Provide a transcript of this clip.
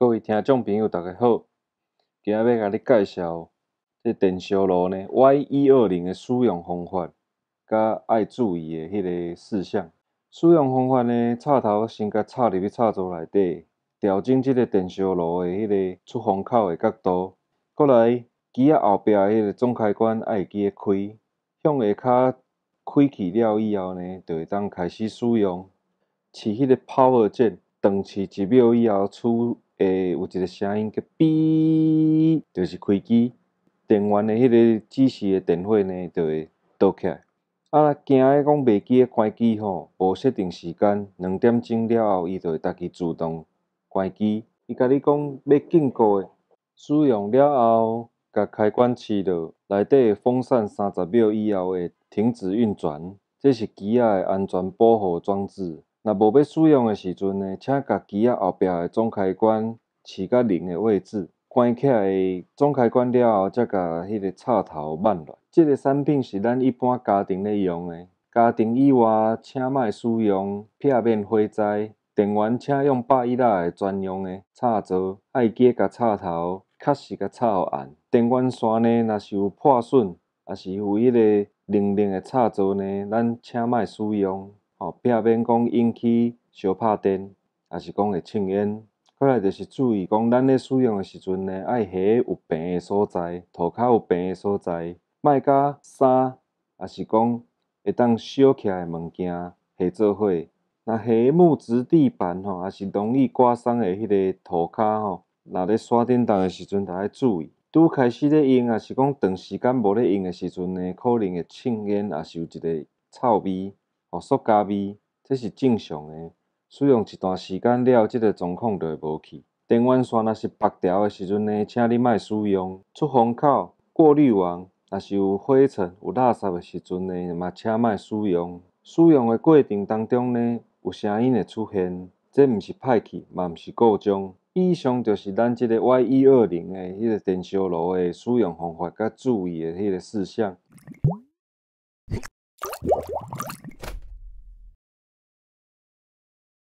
各位听众朋友，大家好！今日要甲你介绍即电烧炉呢 Y 一二零的使用方法，甲爱注意的迄个事项。使用方法呢，插头先甲插入去插座内底，调整即个电烧炉的迄个出风口的角度，过来机仔后壁迄个总开关爱记得开，向下骹开去了以后呢，就会当开始使用，按迄个 Power 键，长按一秒以后出。会有一个声音，叫“哔”，就是开机。电源的迄个指示的电会呢，就会倒起。来。啊，惊讲袂记诶关机吼，无设定时间，两点钟了后，伊就会家己自动关机。伊甲你讲要警告诶，使用了后，甲开关切了，内底风扇三十秒以后会停止运转，这是机仔诶安全保护装置。若无要使用诶时阵呢，请把机仔后壁诶总开关设到零诶位置，关起来。总开关了后，则甲迄个插头拔落。即个产品是咱一般家庭咧用诶，家庭以外请莫使用。避免火灾，电源请用百以拉诶专用诶插座，爱记甲插头确实甲插好按。电源线呢，若是有破损，也是有迄个零零诶插座呢，咱请莫使用。哦，避免讲引起小拍电，也是讲会呛烟。过来就是注意讲，咱咧使用诶时阵呢，爱下有病诶所在，涂骹有病诶所在，卖甲衫，也是讲会当烧起来物件下做伙。那下木质地板吼，也是容易刮伤诶迄个涂骹吼。若咧刷电动诶时阵，着爱注意。拄开始咧用，也是讲长时间无咧用诶时阵呢，可能会呛烟，也是有一个臭味。哦，塑胶味这是正常诶，使用一段时间了后，即个状况就会无去。电源线若是拔掉诶时阵呢，请你卖使用。出风口过滤网若是有灰尘、有垃圾诶时阵呢，嘛请卖使用。使用诶过程当中呢，有声音会出现，这毋是歹气，嘛毋是故障。以上就是咱即个 Y 一二零诶迄个电烧炉诶使用方法甲注意诶迄个事项。